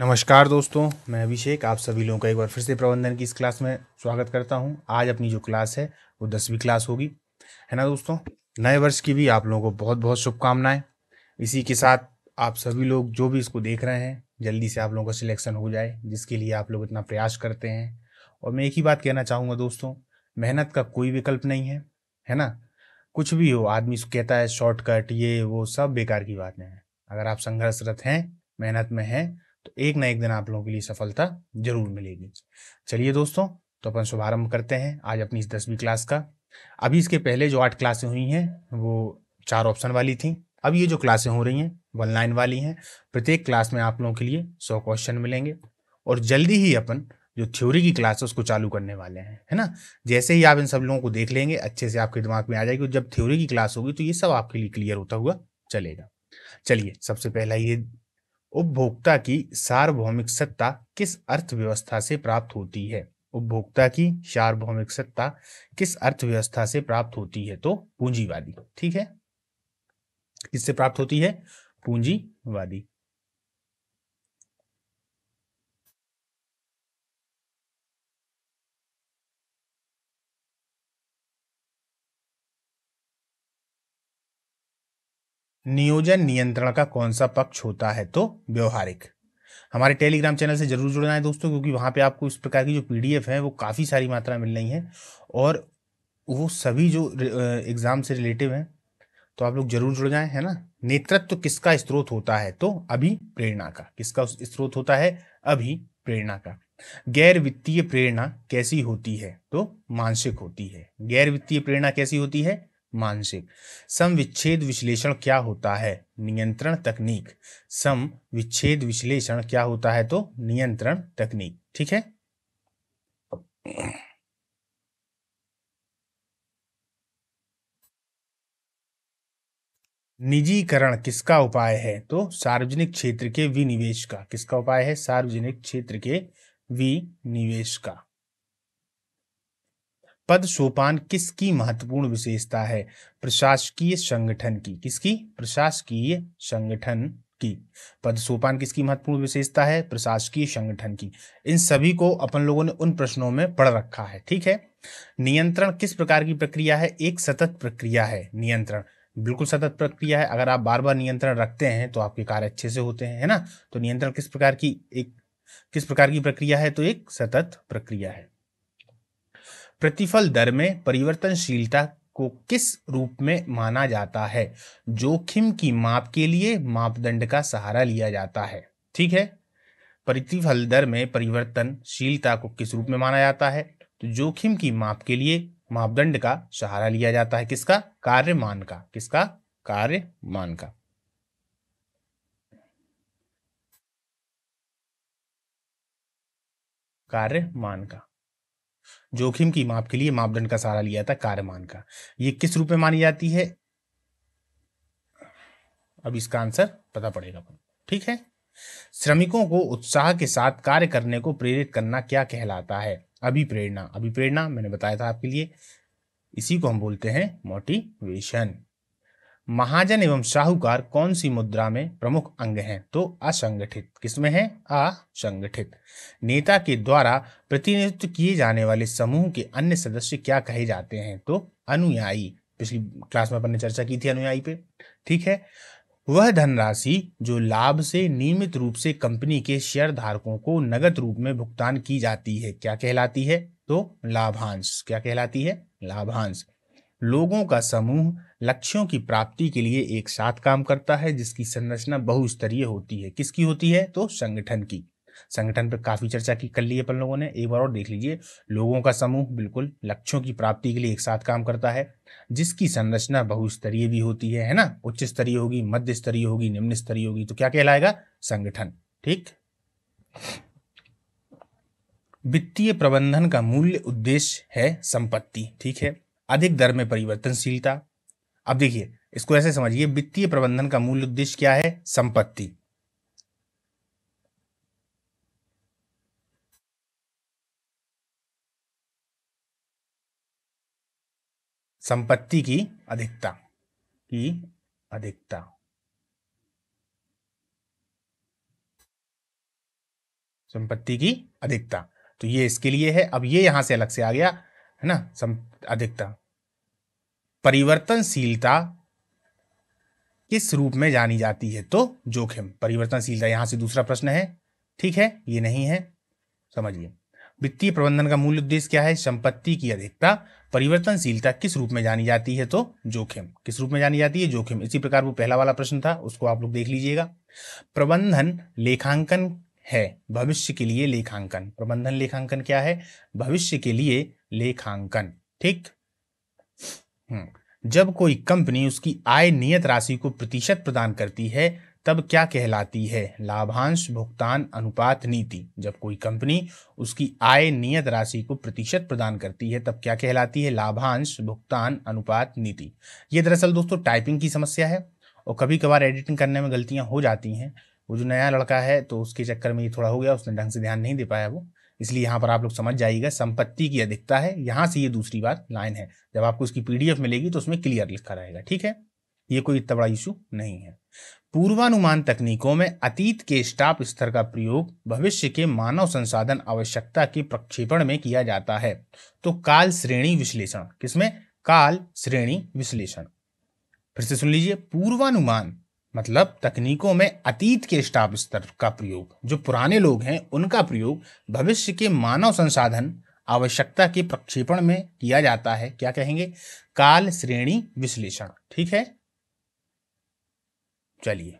नमस्कार दोस्तों मैं अभिषेक आप सभी लोगों का एक बार फिर से प्रबंधन की इस क्लास में स्वागत करता हूं आज अपनी जो क्लास है वो दसवीं क्लास होगी है ना दोस्तों नए वर्ष की भी आप लोगों को बहुत बहुत शुभकामनाएं इसी के साथ आप सभी लोग जो भी इसको देख रहे हैं जल्दी से आप लोगों का सिलेक्शन हो जाए जिसके लिए आप लोग इतना प्रयास करते हैं और मैं एक ही बात कहना चाहूँगा दोस्तों मेहनत का कोई विकल्प नहीं है है ना कुछ भी हो आदमी कहता है शॉर्टकट ये वो सब बेकार की बातें हैं अगर आप संघर्षरत हैं मेहनत में हैं तो एक ना एक दिन आप लोगों के लिए सफलता जरूर मिलेगी चलिए दोस्तों तो अपन शुभारंभ करते हैं आज अपनी इस दसवीं क्लास का अभी इसके पहले जो आठ क्लासें हुई हैं वो चार ऑप्शन वाली थी अब ये जो क्लासें हो रही हैं वन लाइन वाली हैं प्रत्येक क्लास में आप लोगों के लिए सौ क्वेश्चन मिलेंगे और जल्दी ही अपन जो थ्योरी की क्लास है उसको चालू करने वाले हैं है ना जैसे ही आप इन सब लोगों को देख लेंगे अच्छे से आपके दिमाग में आ जाएगी जब थ्योरी की क्लास होगी तो ये सब आपके लिए क्लियर होता हुआ चलेगा चलिए सबसे पहला ये उपभोक्ता की सार्वभौमिक सत्ता किस अर्थव्यवस्था से प्राप्त होती है उपभोक्ता की सार्वभौमिक सत्ता किस अर्थव्यवस्था से प्राप्त होती है तो पूंजीवादी ठीक है किससे प्राप्त होती है पूंजीवादी नियोजन नियंत्रण का कौन सा पक्ष होता है तो व्यवहारिक हमारे टेलीग्राम चैनल से जरूर जुड़ना है दोस्तों क्योंकि वहां पे आपको इस प्रकार की जो पीडीएफ है वो काफ़ी सारी मात्रा मिल रही है और वो सभी जो एग्ज़ाम से रिलेटिव हैं तो आप लोग जरूर जुड़ जाएं है ना नेतृत्व तो किसका स्त्रोत होता है तो अभी प्रेरणा का किसका स्त्रोत होता है अभी प्रेरणा का गैर वित्तीय प्रेरणा कैसी होती है तो मानसिक होती है गैर वित्तीय प्रेरणा कैसी होती है मानसिक सम विच्छेद विश्लेषण क्या होता है नियंत्रण तकनीक सम विच्छेद विश्लेषण क्या होता है तो नियंत्रण तकनीक ठीक है निजीकरण किसका उपाय है तो सार्वजनिक क्षेत्र के विनिवेश का किसका उपाय है सार्वजनिक क्षेत्र के विनिवेश का पद सोपान किसकी महत्वपूर्ण विशेषता है प्रशासकीय संगठन की किसकी प्रशासकीय संगठन की पद सोपान किसकी महत्वपूर्ण विशेषता है प्रशासकीय संगठन की इन सभी को अपन लोगों ने उन प्रश्नों में पढ़ रखा है ठीक है नियंत्रण किस प्रकार की प्रक्रिया है एक सतत प्रक्रिया है नियंत्रण बिल्कुल सतत प्रक्रिया है अगर आप बार बार नियंत्रण रखते हैं तो आपके कार्य अच्छे से होते हैं है ना तो नियंत्रण किस प्रकार की एक किस प्रकार की प्रक्रिया है तो एक सतत प्रक्रिया है प्रतिफल दर में परिवर्तनशीलता को किस रूप में माना जाता है जोखिम की माप के लिए मापदंड का सहारा लिया जाता है ठीक है प्रतिफल दर में परिवर्तनशीलता को किस रूप में माना जाता है तो जोखिम की माप के लिए मापदंड का सहारा लिया जाता है किसका कार्य मान का किसका कार्य मान का कार्य मान का जोखिम की माप के लिए मापदंड का सहारा लिया था कार्यमान का ये किस रूप में मानी जाती है अब इसका आंसर पता पड़ेगा ठीक है श्रमिकों को उत्साह के साथ कार्य करने को प्रेरित करना क्या कहलाता है अभिप्रेरणा अभिप्रेरणा मैंने बताया था आपके लिए इसी को हम बोलते हैं मोटिवेशन महाजन एवं साहूकार कौन सी मुद्रा में प्रमुख अंग हैं तो असंगठित किसमें है असंगठित नेता के द्वारा प्रतिनिधित्व किए जाने वाले समूह के अन्य सदस्य क्या कहे जाते हैं तो अनुयायी पिछली क्लास में अपन ने चर्चा की थी अनुयायी पे ठीक है वह धनराशि जो लाभ से नियमित रूप से कंपनी के शेयर धारकों को नगद रूप में भुगतान की जाती है क्या कहलाती है तो लाभांश क्या कहलाती है लाभांश लोगों का समूह लक्ष्यों की प्राप्ति के लिए एक साथ काम करता है जिसकी संरचना बहुस्तरीय होती है किसकी होती है तो संगठन की संगठन पर काफी चर्चा की कर ली अपन लोगों ने एक बार और देख लीजिए लोगों का समूह बिल्कुल लक्ष्यों की प्राप्ति के लिए एक साथ काम करता है जिसकी संरचना बहुस्तरीय भी होती है है ना उच्च स्तरीय होगी मध्य स्तरीय होगी निम्न स्तरीय होगी तो क्या कहलाएगा संगठन ठीक वित्तीय प्रबंधन का मूल्य उद्देश्य है संपत्ति ठीक है अधिक दर में परिवर्तनशीलता अब देखिए इसको ऐसे समझिए वित्तीय प्रबंधन का मूल उद्देश्य क्या है संपत्ति संपत्ति की अधिकता की अधिकता संपत्ति की अधिकता तो ये इसके लिए है अब ये यहां से अलग से आ गया है ना अधिकता परिवर्तनशीलता किस रूप में जानी जाती है तो जोखिम परिवर्तनशीलता यहां से दूसरा प्रश्न है ठीक है ये नहीं है समझिए वित्तीय प्रबंधन का मूल उद्देश्य क्या है संपत्ति की अधिकता परिवर्तनशीलता किस रूप में जानी जाती है तो जोखिम किस रूप में जानी जाती है जोखिम इसी प्रकार वो पहला वाला प्रश्न था उसको आप लोग देख लीजिएगा प्रबंधन लेखांकन है भविष्य के लिए लेखांकन प्रबंधन लेखांकन क्या है भविष्य के लिए लेखांकन ठीक जब कोई कंपनी उसकी आय नियत राशि को प्रतिशत प्रदान करती है तब क्या कहलाती है लाभांश भुगतान अनुपात नीति जब कोई कंपनी उसकी आय नियत राशि को प्रतिशत प्रदान करती है तब क्या कहलाती है लाभांश भुगतान अनुपात नीति ये दरअसल दोस्तों टाइपिंग की समस्या है और कभी कभार एडिटिंग करने में गलतियां हो जाती हैं वो जो नया लड़का है तो उसके चक्कर में ये थोड़ा हो गया उसने ढंग से ध्यान नहीं दे पाया वो इसलिए यहाँ पर आप लोग समझ जाइएगा संपत्ति की अधिकता है यहाँ से ये दूसरी बार लाइन है जब आपको इसकी पीडीएफ मिलेगी तो उसमें क्लियर लिखा रहेगा ठीक है ये कोई इतना बड़ा इशू नहीं है पूर्वानुमान तकनीकों में अतीत के स्टाफ स्तर का प्रयोग भविष्य के मानव संसाधन आवश्यकता के प्रक्षेपण में किया जाता है तो काल श्रेणी विश्लेषण किसमें काल श्रेणी विश्लेषण फिर से सुन लीजिए पूर्वानुमान मतलब तकनीकों में अतीत के स्टाफ स्तर का प्रयोग जो पुराने लोग हैं उनका प्रयोग भविष्य के मानव संसाधन आवश्यकता के प्रक्षेपण में किया जाता है क्या कहेंगे काल श्रेणी विश्लेषण ठीक है चलिए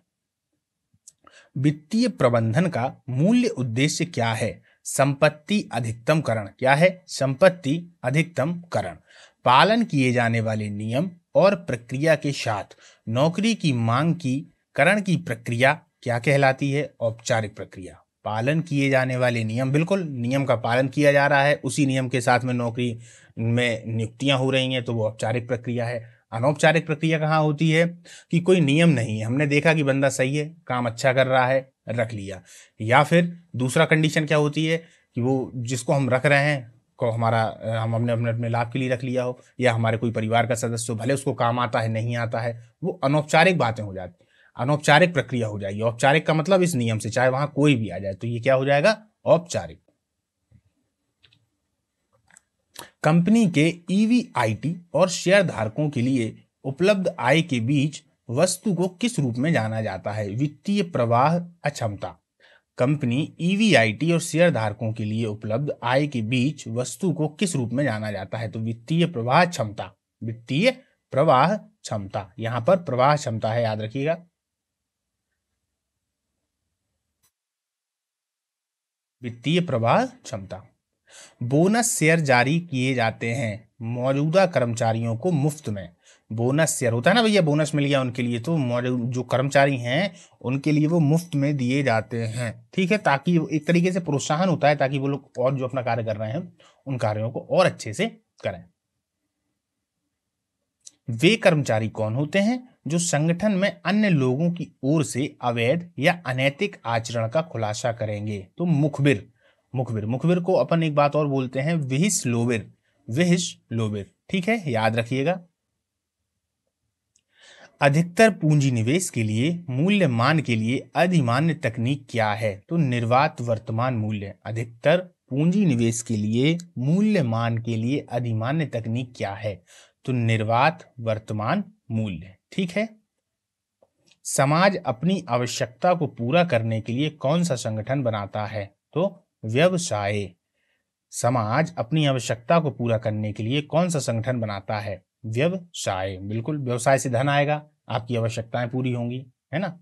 वित्तीय प्रबंधन का मूल्य उद्देश्य क्या है संपत्ति अधिकतम करण क्या है संपत्ति अधिकतम करण पालन किए जाने वाले नियम और प्रक्रिया के साथ नौकरी की मांग की करण की प्रक्रिया क्या कहलाती है औपचारिक प्रक्रिया पालन किए जाने वाले नियम बिल्कुल नियम का पालन किया जा रहा है उसी नियम के साथ में नौकरी में नियुक्तियां हो रही हैं तो वो औपचारिक प्रक्रिया है अनौपचारिक प्रक्रिया कहाँ होती है कि कोई नियम नहीं है हमने देखा कि बंदा सही है काम अच्छा कर रहा है रख लिया या फिर दूसरा कंडीशन क्या होती है कि वो जिसको हम रख रहे हैं को हमारा हम अपने अपने अपने लाभ के लिए रख लिया हो या हमारे कोई परिवार का सदस्य हो भले उसको काम आता है नहीं आता है वो अनौपचारिक बातें हो जाती अनौपचारिक प्रक्रिया हो जाएगी औपचारिक का मतलब इस नियम से चाहे वहां कोई भी आ जाए तो ये क्या हो जाएगा औपचारिक कंपनी के ईवीआईटी और शेयर धारकों के लिए उपलब्ध आय के बीच वस्तु को किस रूप में जाना जाता है वित्तीय प्रवाह अक्षमता कंपनी ईवीआईटी e और शेयरधारकों के लिए उपलब्ध आय के बीच वस्तु को किस रूप में जाना जाता है तो वित्तीय प्रवाह क्षमता वित्तीय प्रवाह क्षमता यहां पर प्रवाह क्षमता है याद रखिएगा वित्तीय प्रवाह क्षमता बोनस शेयर जारी किए जाते हैं मौजूदा कर्मचारियों को मुफ्त में बोनस शेयर होता है ना भैया बोनस मिल गया उनके लिए तो जो कर्मचारी हैं उनके लिए वो मुफ्त में दिए जाते हैं ठीक है ताकि एक तरीके से प्रोत्साहन होता है ताकि वो लोग और जो अपना कार्य कर रहे हैं उन कार्यों को और अच्छे से करें वे कर्मचारी कौन होते हैं जो संगठन में अन्य लोगों की ओर से अवैध या अनैतिक आचरण का खुलासा करेंगे तो मुखबिर मुखबिर मुखबिर को अपन एक बात और बोलते हैं विहिस लोबिर विहिस लोबिर ठीक है याद रखिएगा अधिकतर पूंजी निवेश के लिए मूल्यमान के लिए अधिमान्य तकनीक क्या है तो निर्वात वर्तमान मूल्य अधिकतर पूंजी निवेश के लिए मूल्यमान के लिए अधिमान्य तकनीक क्या है तो निर्वात वर्तमान मूल्य ठीक है समाज अपनी आवश्यकता को पूरा करने के लिए कौन सा संगठन बनाता है तो व्यवसाय समाज अपनी आवश्यकता को पूरा करने के लिए कौन सा संगठन बनाता है व्यवसाय बिल्कुल व्यवसाय से धन आएगा आपकी आवश्यकताएं पूरी होंगी है ना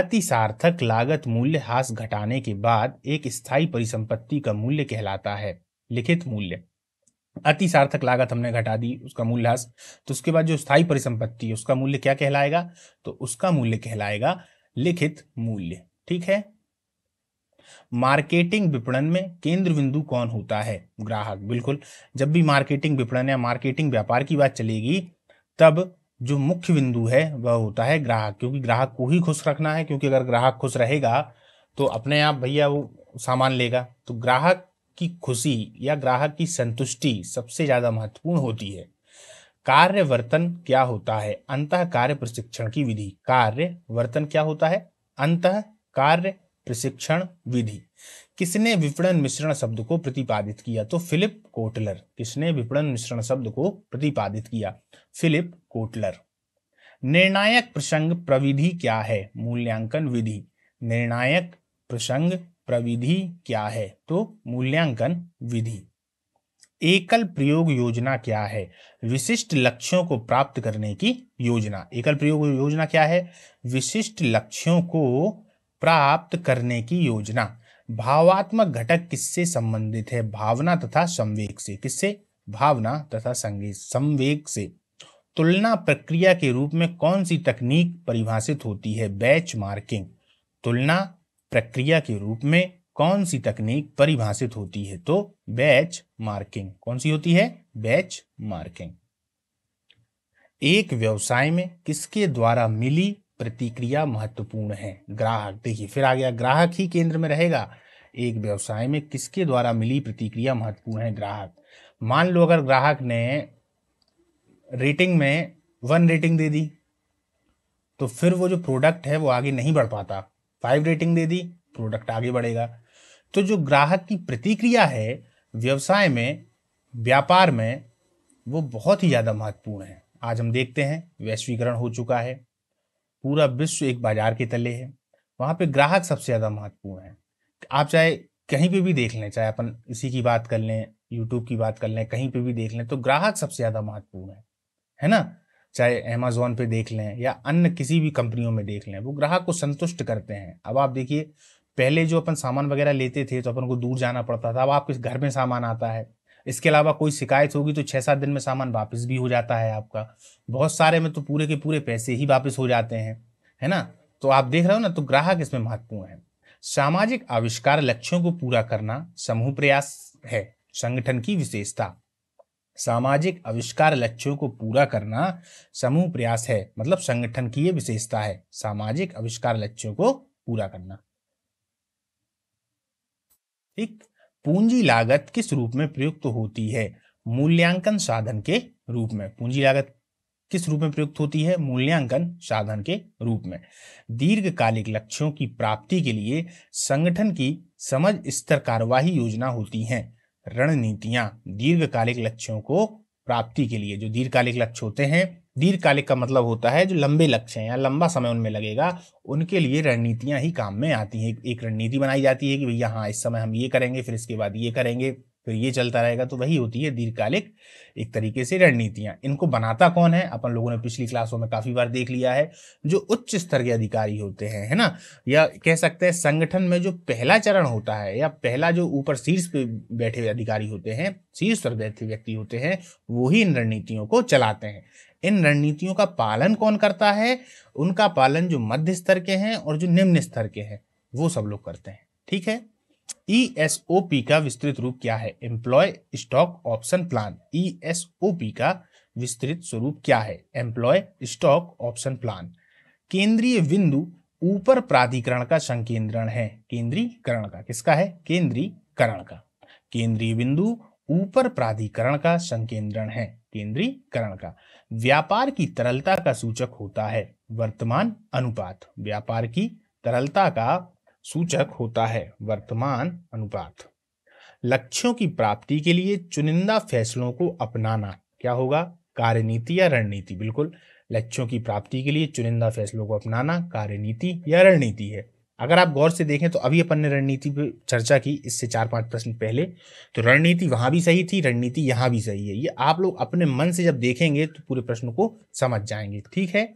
अति सार्थक लागत मूल्य हास घटाने के बाद एक स्थायी परिसंपत्ति का मूल्य कहलाता है लिखित मूल्य अति सार्थक लागत हमने घटा दी उसका मूल्यह्रास तो उसके बाद जो स्थायी परिसंपत्ति है उसका मूल्य क्या कहलाएगा तो उसका मूल्य कहलाएगा लिखित मूल्य ठीक है मार्केटिंग विपणन में केंद्र बिंदु कौन होता है ग्राहक बिल्कुल जब भी मार्केटिंग विपणन या मार्केटिंग व्यापार की बात चलेगी तब जो मुख्य बिंदु है वह होता है ग्राहक क्योंकि ग्राहक को ही खुश रखना है क्योंकि अगर ग्राहक खुश रहेगा तो अपने आप भैया वो सामान लेगा तो ग्राहक की खुशी या ग्राहक की संतुष्टि सबसे ज़्यादा महत्वपूर्ण होती है कार्य वर्तन क्या होता है अंत कार्य प्रशिक्षण की विधि कार्य वर्तन क्या होता है अंत कार्य प्रशिक्षण विधि किसने विपणन मिश्रण शब्द को प्रतिपादित किया तो फिलिप कोटलर किसने विपणन मिश्रण शब्द को प्रतिपादित किया फिलिप कोटलर निर्णायक प्रसंग प्रविधि क्या है मूल्यांकन विधि निर्णायक प्रसंग प्रविधि क्या है तो मूल्यांकन विधि एकल प्रयोग योजना क्या है विशिष्ट लक्ष्यों को प्राप्त करने की योजना एकल प्रयोग योजना क्या है विशिष्ट लक्ष्यों को प्राप्त करने की योजना भावात्मक घटक किससे संबंधित है भावना तथा संवेग से किससे भावना तथा संगीत संवेग से तुलना प्रक्रिया के रूप में कौन सी तकनीक परिभाषित होती है बैच मार्किंग तुलना प्रक्रिया के रूप में कौन सी तकनीक परिभाषित होती है तो बैच मार्किंग कौन सी होती है बैच मार्किंग एक व्यवसाय में किसके द्वारा मिली प्रतिक्रिया महत्वपूर्ण है ग्राहक देखिए फिर आ गया ग्राहक ही केंद्र में रहेगा एक व्यवसाय में किसके द्वारा मिली प्रतिक्रिया महत्वपूर्ण है ग्राहक मान लो अगर ग्राहक ने रेटिंग में वन रेटिंग दे दी तो फिर वो जो प्रोडक्ट है वो आगे नहीं बढ़ पाता फाइव रेटिंग दे दी प्रोडक्ट आगे बढ़ेगा तो जो ग्राहक की प्रतिक्रिया है व्यवसाय में व्यापार में वो बहुत ही ज़्यादा महत्वपूर्ण है आज हम देखते हैं वैश्वीकरण हो चुका है पूरा विश्व एक बाजार के तले है वहाँ पे ग्राहक सबसे ज़्यादा महत्वपूर्ण है आप चाहे कहीं पे भी देख लें चाहे अपन इसी की बात कर लें यूट्यूब की बात कर लें कहीं पे भी देख लें तो ग्राहक सबसे ज़्यादा महत्वपूर्ण है है ना चाहे अमेजोन पे देख लें या अन्य किसी भी कंपनियों में देख लें वो ग्राहक को संतुष्ट करते हैं अब आप देखिए पहले जो अपन सामान वगैरह लेते थे तो अपन को दूर जाना पड़ता था अब आपके घर में सामान आता है इसके अलावा कोई शिकायत होगी तो छः सात दिन में सामान वापस भी हो जाता है आपका बहुत सारे में तो पूरे के पूरे पैसे ही वापस हो जाते हैं है ना तो आप देख रहे हो ना तो ग्राहक इसमें महत्वपूर्ण है सामाजिक आविष्कार लक्ष्यों को पूरा करना समूह प्रयास है संगठन की विशेषता सामाजिक आविष्कार लक्ष्यों को पूरा करना समूह प्रयास है मतलब संगठन की ये विशेषता है सामाजिक आविष्कार लक्ष्यों को पूरा करना ठीक पूंजी लागत किस रूप में प्रयुक्त होती है मूल्यांकन साधन के रूप में पूंजी लागत किस रूप में प्रयुक्त होती है मूल्यांकन साधन के रूप में दीर्घकालिक लक्ष्यों की प्राप्ति के लिए संगठन की समझ स्तर कार्यवाही योजना होती है रणनीतियां दीर्घकालिक लक्ष्यों को प्राप्ति के लिए जो दीर्घकालिक लक्ष्य होते हैं दीर्घकालिक का मतलब होता है जो लंबे लक्ष्य हैं या लंबा समय उनमें लगेगा उनके लिए रणनीतियां ही काम में आती हैं एक रणनीति बनाई जाती है कि भैया हाँ इस समय हम ये करेंगे फिर इसके बाद ये करेंगे फिर तो ये चलता रहेगा तो वही होती है दीर्घकालिक एक तरीके से रणनीतियां इनको बनाता कौन है अपन लोगों ने पिछली क्लासों में काफी बार देख लिया है जो उच्च स्तर के अधिकारी होते हैं है ना या कह सकते हैं संगठन में जो पहला चरण होता है या पहला जो ऊपर शीर्ष पे बैठे अधिकारी होते हैं शीर्ष पर बैठे व्यक्ति होते हैं वो ही इन रणनीतियों को चलाते हैं इन रणनीतियों का पालन कौन करता है उनका पालन जो मध्य स्तर के हैं और जो निम्न स्तर के हैं वो सब लोग करते हैं ठीक है ESOP का विस्तृत रूप क्या है employee stock option plan ESOP का विस्तृत स्वरूप क्या है एम्प्लॉय स्टॉक ऑप्शन प्लान केंद्रीय बिंदु ऊपर प्राधिकरण का संकेंद्रण है केंद्रीकरण का किसका है केंद्रीकरण का केंद्रीय बिंदु ऊपर प्राधिकरण का संकेंद्रण है केंद्रीकरण का व्यापार की तरलता का सूचक होता है वर्तमान अनुपात व्यापार की तरलता का सूचक होता है वर्तमान अनुपात लक्ष्यों की प्राप्ति के लिए चुनिंदा फैसलों को अपनाना क्या होगा कार्यनीति या रणनीति बिल्कुल लक्ष्यों की प्राप्ति के लिए चुनिंदा फैसलों को अपनाना कार्यनीति या रणनीति है अगर आप गौर से देखें तो अभी अपन ने रणनीति पर चर्चा की इससे चार पांच प्रश्न पहले तो रणनीति वहां भी सही थी रणनीति यहाँ भी सही है ये आप लोग अपने मन से जब देखेंगे तो पूरे प्रश्न को समझ जाएंगे ठीक है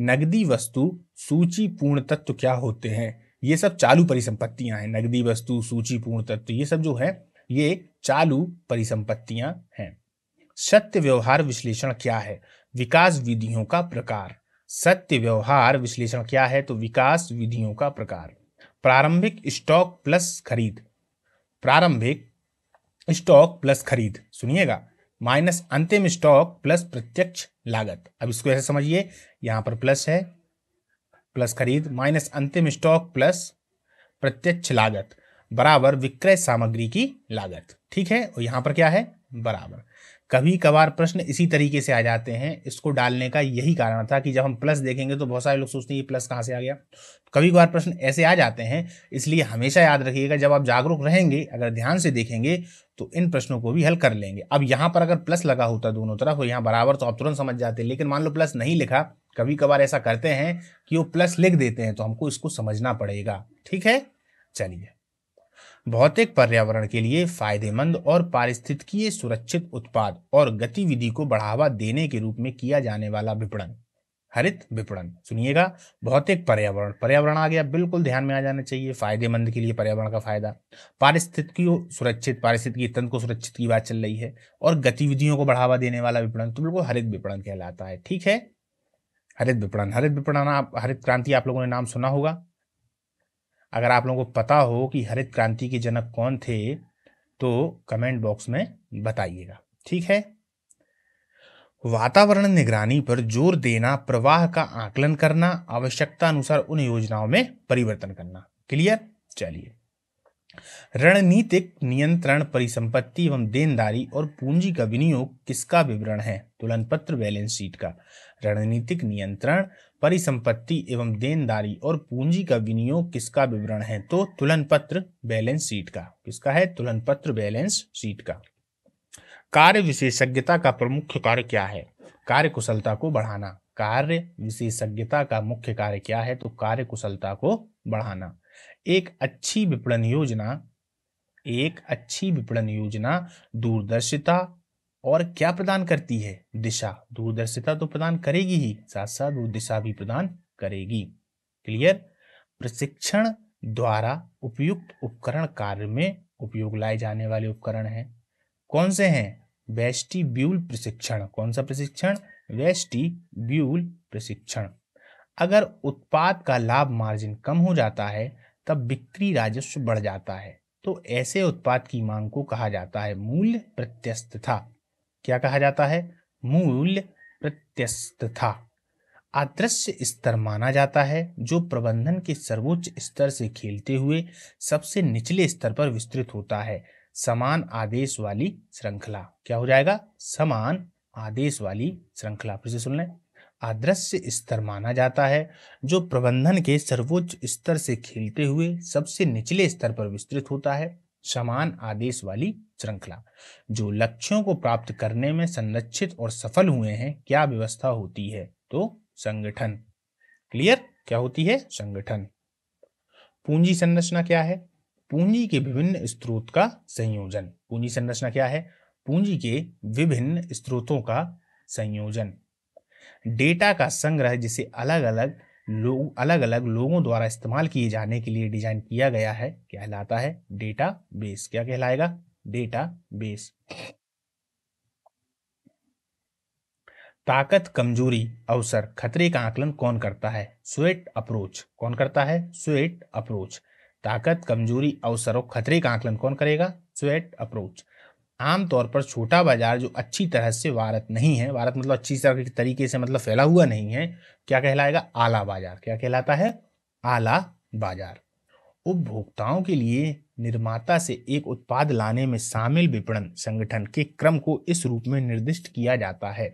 नगदी वस्तु सूची पूर्ण तत्व क्या होते हैं ये सब चालू परिसंपत्तियां हैं नगदी वस्तु सूची पूर्ण तत्व ये सब जो है ये चालू परिसंपत्तियां हैं सत्य व्यवहार विश्लेषण क्या है विकास विधियों का प्रकार सत्य व्यवहार विश्लेषण क्या है तो विकास विधियों का प्रकार प्रारंभिक स्टॉक प्लस खरीद प्रारंभिक स्टॉक प्लस खरीद सुनिएगा माइनस अंतिम स्टॉक प्लस प्रत्यक्ष लागत अब इसको ऐसे समझिए यहां पर प्लस है प्लस खरीद माइनस अंतिम स्टॉक प्लस प्रत्यक्ष लागत बराबर विक्रय सामग्री की लागत ठीक है और यहाँ पर क्या है बराबर कभी कभार प्रश्न इसी तरीके से आ जाते हैं इसको डालने का यही कारण था कि जब हम प्लस देखेंगे तो बहुत सारे लोग सोचते हैं ये प्लस कहाँ से आ गया कभी कभार प्रश्न ऐसे आ जाते हैं इसलिए हमेशा याद रखिएगा जब आप जागरूक रहेंगे अगर ध्यान से देखेंगे तो इन प्रश्नों को भी हल कर लेंगे अब यहाँ पर अगर प्लस लगा होता दोनों तरफ और यहाँ बराबर तो आप तुरंत समझ जाते लेकिन मान लो प्लस नहीं लिखा कभी कभार ऐसा करते हैं कि वो प्लस लिख देते हैं तो हमको इसको समझना पड़ेगा ठीक है चलिए भौतिक पर्यावरण के लिए फायदेमंद और पारिस्थितिकीय सुरक्षित उत्पाद और गतिविधि को बढ़ावा देने के रूप में किया जाने वाला विपणन हरित विपणन सुनिएगा भौतिक पर्यावरण पर्यावरण आ गया बिल्कुल ध्यान में आ जाना चाहिए फायदेमंद के लिए पर्यावरण का फायदा पारिस्थितिकी सुरक्षित पारिस्थितिकी तंत्र को सुरक्षित की बात चल रही है और गतिविधियों को बढ़ावा देने वाला विपणन तो बिल्कुल हरित विपणन कहलाता है ठीक है हरित विपणन हरित विपणन आप हरित क्रांति आप लोगों ने नाम सुना होगा अगर आप लोगों को पता हो कि हरित क्रांति के जनक कौन थे तो कमेंट बॉक्स में बताइएगा ठीक है वातावरण निगरानी पर जोर देना प्रवाह का आकलन करना आवश्यकता अनुसार उन योजनाओं में परिवर्तन करना क्लियर चलिए रणनीतिक नियंत्रण परिसंपत्ति एवं देनदारी और पूंजी का विनियोग किसका विवरण है तुलन पत्र बैलेंस शीट का रणनीतिक नियंत्रण परिसंपत्ति एवं देनदारी और पूंजी का विनियोग किसका विवरण है तो तुलन पत्र बैलेंस शीट का किसका है तुलन पत्र बैलेंस शीट का कार्य विशेषज्ञता का प्रमुख कार्य क्या है कार्य कुशलता को बढ़ाना कार्य विशेषज्ञता का मुख्य कार्य क्या है तो कार्य कुशलता को बढ़ाना एक अच्छी विपणन योजना एक अच्छी विपणन योजना दूरदर्शिता और क्या प्रदान करती है दिशा दूरदर्शिता तो प्रदान करेगी ही साथ साथ वो दिशा भी प्रदान करेगी क्लियर प्रशिक्षण द्वारा उपयुक्त उपकरण कार्य में उपयोग लाए जाने वाले उपकरण हैं कौन से हैं वेस्टिब्यूल प्रशिक्षण कौन सा प्रशिक्षण वेस्टिब्यूल प्रशिक्षण अगर उत्पाद का लाभ मार्जिन कम हो जाता है तब बिक्री राजस्व बढ़ जाता है तो ऐसे उत्पाद की मांग को कहा जाता है मूल्य प्रत्यस्तता क्या कहा जाता है मूल्य प्रत्यस्थता आदृश्य स्तर माना जाता है जो प्रबंधन के सर्वोच्च स्तर से खेलते हुए सबसे निचले स्तर पर विस्तृत होता है समान आदेश वाली श्रृंखला क्या हो जाएगा समान आदेश वाली श्रृंखला फिर से सुन लें आदृश्य स्तर माना जाता है जो प्रबंधन के सर्वोच्च स्तर से खेलते हुए सबसे निचले स्तर पर विस्तृत होता है समान आदेश वाली श्रृंखला जो लक्ष्यों को प्राप्त करने में संरक्षित और सफल हुए हैं क्या व्यवस्था होती है तो संगठन क्लियर क्या होती है संगठन पूंजी संरचना क्या है पूंजी के विभिन्न स्त्रोत का संयोजन पूंजी संरचना क्या है पूंजी के विभिन्न स्त्रोतों का संयोजन डेटा का संग्रह जिसे अलग अलग लोग अलग अलग लोगों द्वारा इस्तेमाल किए जाने के लिए डिजाइन किया गया है कहलाता है डेटा बेस क्या कहलाएगा डेटा बेस ताकत कमजोरी अवसर खतरे का आकलन कौन करता है स्वेट अप्रोच कौन करता है स्वेट अप्रोच ताकत कमजोरी अवसर और खतरे का आकलन कौन करेगा स्वेट अप्रोच आमतौर पर छोटा बाजार जो अच्छी तरह से वारत नहीं है वारत मतलब अच्छी तरह के तरीके से मतलब फैला हुआ नहीं है क्या कहलाएगा आला बाजार क्या कहलाता है आला बाजार उपभोक्ताओं के लिए निर्माता से एक उत्पाद लाने में शामिल विपणन संगठन के क्रम को इस रूप में निर्दिष्ट किया जाता है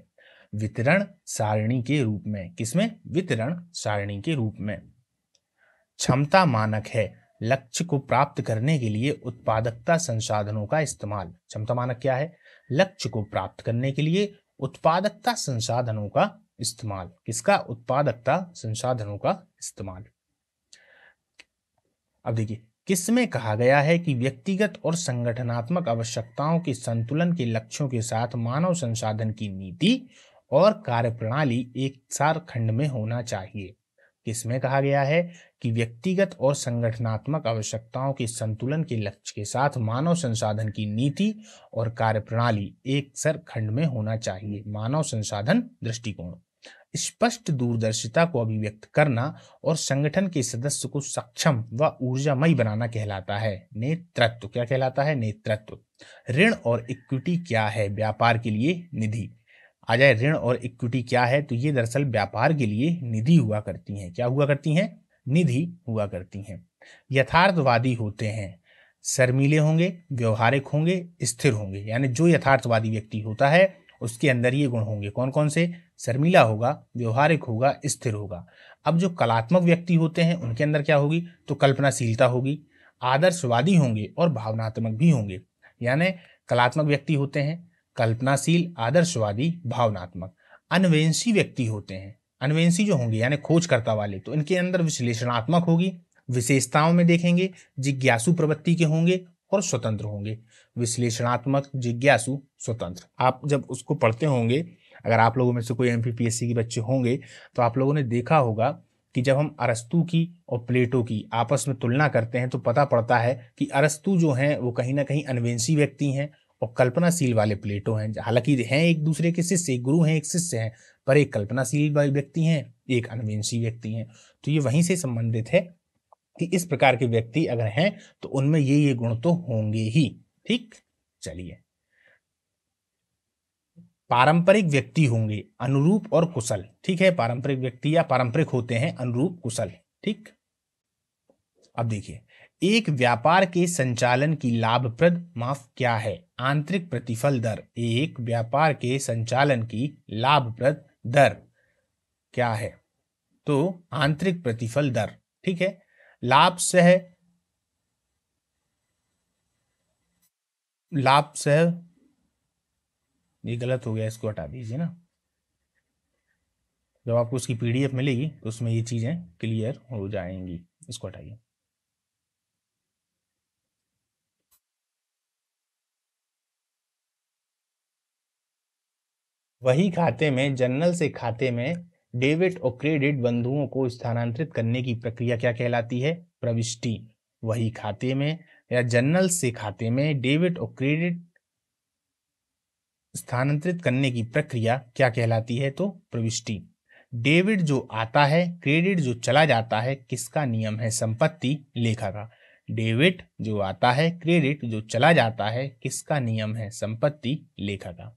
वितरण सारणी के रूप में किसमें वितरण सारणी के रूप में क्षमता मानक है लक्ष्य को प्राप्त करने के लिए उत्पादकता संसाधनों का इस्तेमाल क्षमता मानक क्या है लक्ष्य को प्राप्त करने के लिए उत्पादकता संसाधनों का इस्तेमाल किसका उत्पादकता संसाधनों का इस्तेमाल अब देखिए किसमें कहा गया है कि व्यक्तिगत और संगठनात्मक आवश्यकताओं के संतुलन के लक्ष्यों के साथ मानव संसाधन की नीति और कार्यप्रणाली एक सार खंड में होना चाहिए किसमें कहा गया है कि व्यक्तिगत और संगठनात्मक आवश्यकताओं के संतुलन के लक्ष्य के साथ मानव संसाधन की नीति और कार्यप्रणाली एक सर खंड में होना चाहिए मानव संसाधन दृष्टिकोण स्पष्ट दूरदर्शिता को अभिव्यक्त करना और संगठन के सदस्य को सक्षम व ऊर्जामयी बनाना कहलाता है नेतृत्व क्या कहलाता है नेतृत्व ऋण और इक्विटी क्या है व्यापार के लिए निधि आ जाए ऋण और इक्विटी क्या है तो ये दरअसल व्यापार के लिए निधि हुआ करती हैं क्या हुआ करती हैं निधि हुआ करती हैं यथार्थवादी होते हैं शर्मीले होंगे व्यवहारिक होंगे स्थिर होंगे यानी जो यथार्थवादी व्यक्ति होता है उसके अंदर ये गुण होंगे कौन कौन से शर्मीला होगा व्यवहारिक होगा स्थिर होगा अब जो कलात्मक व्यक्ति होते हैं उनके अंदर क्या होगी तो कल्पनाशीलता होगी आदर्शवादी होंगे और भावनात्मक भी होंगे यानी कलात्मक व्यक्ति होते हैं कल्पनाशील आदर्शवादी भावनात्मक अनवेंसी व्यक्ति होते हैं अनवेंसी जो होंगे यानी खोजकर्ता वाले तो इनके अंदर विश्लेषणात्मक होगी विशेषताओं में देखेंगे जिज्ञासु प्रवृत्ति के होंगे और स्वतंत्र होंगे विश्लेषणात्मक जिज्ञासु स्वतंत्र आप जब उसको पढ़ते होंगे अगर आप लोगों में से कोई एम के बच्चे होंगे तो आप लोगों ने देखा होगा कि जब हम अरस्तु की और प्लेटो की आपस में तुलना करते हैं तो पता पड़ता है कि अरस्तु जो हैं वो कहीं ना कहीं अनवेंसी व्यक्ति हैं और कल्पनाशील वाले प्लेटो हैं हालांकि हैं एक दूसरे के शिष्य एक गुरु हैं एक शिष्य हैं पर एक कल्पनाशील व्यक्ति हैं एक अनवेंशी व्यक्ति हैं तो ये वहीं से संबंधित है कि इस प्रकार के व्यक्ति अगर हैं तो उनमें ये ये गुण तो होंगे ही ठीक चलिए पारंपरिक व्यक्ति होंगे अनुरूप और कुशल ठीक है पारंपरिक व्यक्ति या पारंपरिक होते हैं अनुरूप कुशल ठीक अब देखिए एक व्यापार के संचालन की लाभप्रद माफ क्या है आंतरिक प्रतिफल दर एक व्यापार के संचालन की लाभप्रद दर क्या है तो आंतरिक प्रतिफल दर ठीक है लाभ सह लाभ सह ये गलत हो गया इसको हटा दीजिए ना जब आपको उसकी पीडीएफ मिलेगी तो उसमें ये चीजें क्लियर हो जाएंगी इसको हटाइए वही खाते में जनरल से खाते में डेबिट और क्रेडिट बंधुओं को स्थानांतरित करने की प्रक्रिया क्या कहलाती है प्रविष्टि वही खाते में या जनरल से खाते में डेबिट और क्रेडिट स्थानांतरित करने की प्रक्रिया क्या कहलाती है तो प्रविष्टि डेबिट जो आता है क्रेडिट जो चला जाता है किसका नियम है संपत्ति लेखा का डेबिट जो आता है क्रेडिट जो चला जाता है किसका नियम है संपत्ति लेखा का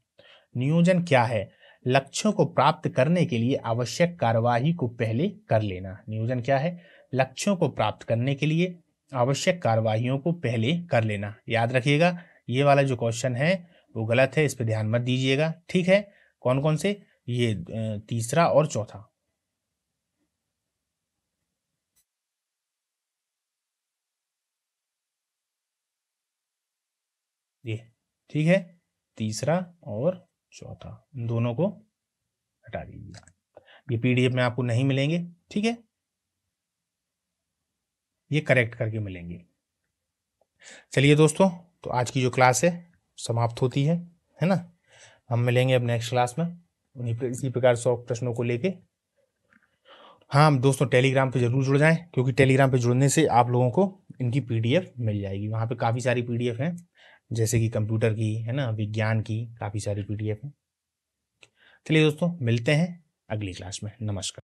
नियोजन क्या है लक्ष्यों को प्राप्त करने के लिए आवश्यक कार्यवाही को पहले कर लेना नियोजन क्या है लक्ष्यों को प्राप्त करने के लिए आवश्यक कार्यवाहियों को पहले कर लेना याद रखिएगा ये वाला जो क्वेश्चन है वो गलत है इस पर ध्यान मत दीजिएगा ठीक है कौन कौन से ये तीसरा और चौथा ये ठीक है तीसरा और चौथा इन दोनों को हटा दीजिए ये पीडीएफ में आपको नहीं मिलेंगे ठीक है ये करेक्ट करके मिलेंगे चलिए दोस्तों तो आज की जो क्लास है समाप्त होती है है ना हम मिलेंगे अब नेक्स्ट क्लास में उन्हीं इसी प्रकार सौ प्रश्नों को लेके हाँ दोस्तों टेलीग्राम पे जरूर जुड़ जाएं क्योंकि टेलीग्राम पे जुड़ने से आप लोगों को इनकी पीडीएफ मिल जाएगी वहाँ पे काफ़ी सारी पीडीएफ हैं जैसे कि कंप्यूटर की है ना विज्ञान की काफ़ी सारी पीडीएफ हैं चलिए दोस्तों मिलते हैं अगली क्लास में नमस्कार